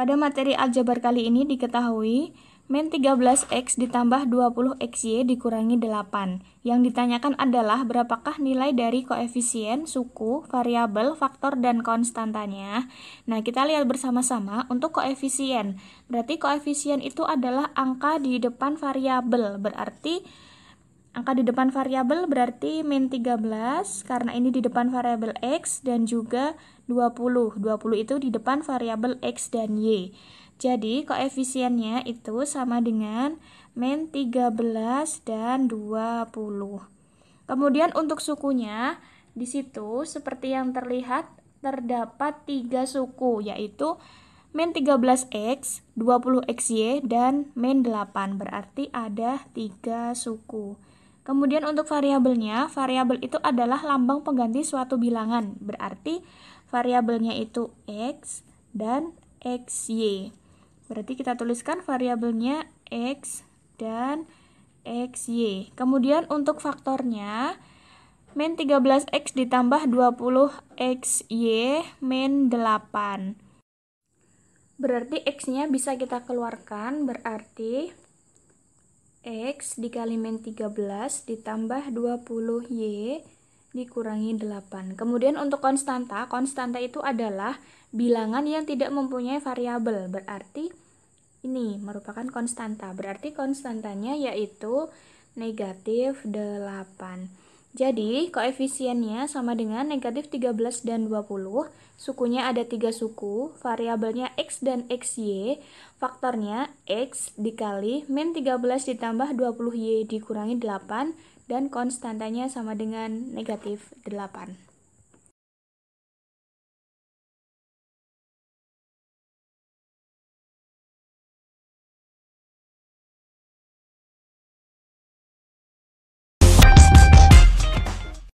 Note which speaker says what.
Speaker 1: Pada materi aljabar kali ini diketahui min 13x ditambah 20xy dikurangi 8. Yang ditanyakan adalah berapakah nilai dari koefisien, suku, variabel, faktor, dan konstantanya. Nah, kita lihat bersama-sama untuk koefisien. Berarti koefisien itu adalah angka di depan variabel, berarti Angka di depan variabel berarti min 13 karena ini di depan variabel x dan juga 20. 20 itu di depan variabel x dan y. Jadi koefisiennya itu sama dengan min 13 dan 20. Kemudian untuk sukunya di situ seperti yang terlihat terdapat tiga suku yaitu min 13x, 20xy, dan min 8 berarti ada tiga suku. Kemudian untuk variabelnya, variabel itu adalah lambang pengganti suatu bilangan. Berarti variabelnya itu x dan xy. Berarti kita tuliskan variabelnya x dan xy. Kemudian untuk faktornya, min 13x ditambah 20xy min 8. Berarti x-nya bisa kita keluarkan, berarti X dikali min 13 ditambah 20Y dikurangi 8. Kemudian untuk konstanta, konstanta itu adalah bilangan yang tidak mempunyai variabel. Berarti ini merupakan konstanta. Berarti konstantanya yaitu negatif 8. Jadi, koefisiennya sama dengan negatif 13 dan 20, sukunya ada tiga suku, variabelnya X dan XY, faktornya X dikali min 13 ditambah 20Y dikurangi 8, dan konstantanya sama dengan negatif 8.